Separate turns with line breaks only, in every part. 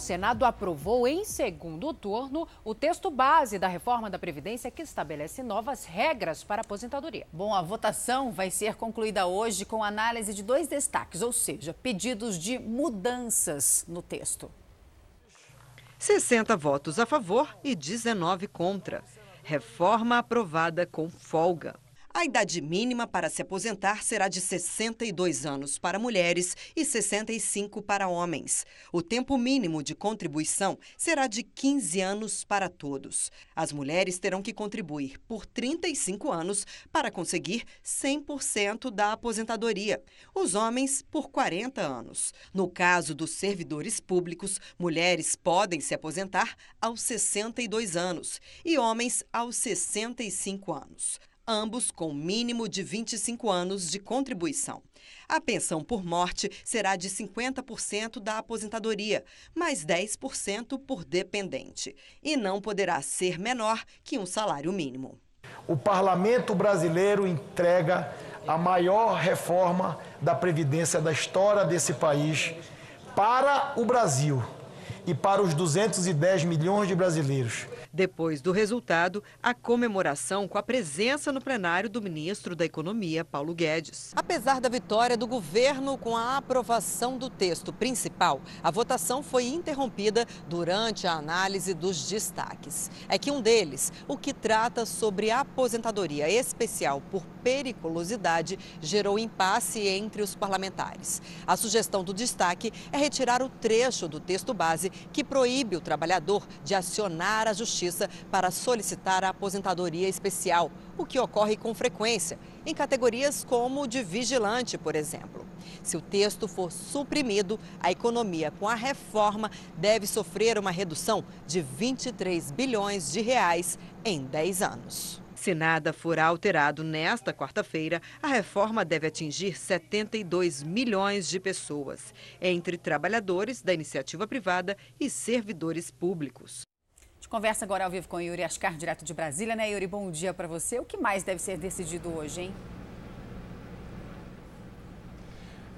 o Senado aprovou em segundo turno o texto base da reforma da Previdência que estabelece novas regras para a aposentadoria. Bom, a votação vai ser concluída hoje com análise de dois destaques, ou seja, pedidos de mudanças no texto.
60 votos a favor e 19 contra. Reforma aprovada com folga. A idade mínima para se aposentar será de 62 anos para mulheres e 65 para homens. O tempo mínimo de contribuição será de 15 anos para todos. As mulheres terão que contribuir por 35 anos para conseguir 100% da aposentadoria. Os homens, por 40 anos. No caso dos servidores públicos, mulheres podem se aposentar aos 62 anos e homens aos 65 anos ambos com mínimo de 25 anos de contribuição. A pensão por morte será de 50% da aposentadoria, mais 10% por dependente, e não poderá ser menor que um salário
mínimo. O parlamento brasileiro entrega a maior reforma da Previdência da história desse país para o Brasil e para os 210 milhões de brasileiros. Depois do resultado, a
comemoração com a presença no plenário do ministro da Economia, Paulo Guedes. Apesar da vitória do governo com a aprovação do texto principal, a votação foi interrompida durante a análise dos destaques. É que um deles, o que trata sobre a aposentadoria especial por periculosidade gerou impasse entre os parlamentares. A sugestão do destaque é retirar o trecho do texto base que proíbe o trabalhador de acionar a justiça para solicitar a aposentadoria especial, o que ocorre com frequência em categorias como de vigilante, por exemplo. Se o texto for suprimido, a economia com a reforma deve sofrer uma redução de 23 bilhões de reais em 10 anos. Se nada for alterado nesta quarta-feira, a reforma deve atingir 72 milhões de pessoas, entre trabalhadores da iniciativa privada e servidores públicos.
A gente conversa agora ao vivo com Yuri Ascar, direto de Brasília, né, Yuri? Bom dia para você. O que mais deve ser decidido hoje, hein?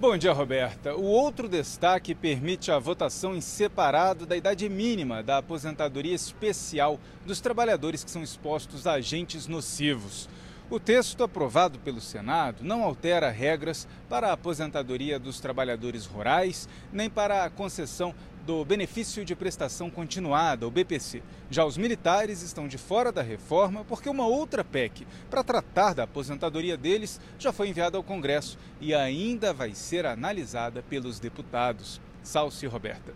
Bom dia, Roberta. O outro destaque permite a votação em separado da idade mínima da aposentadoria especial dos trabalhadores que são expostos a agentes nocivos. O texto aprovado pelo Senado não altera regras para a aposentadoria dos trabalhadores rurais nem para a concessão do benefício de prestação continuada, o BPC. Já os militares estão de fora da reforma porque uma outra PEC para tratar da aposentadoria deles já foi enviada ao Congresso e ainda vai ser analisada pelos deputados. Salce Roberta.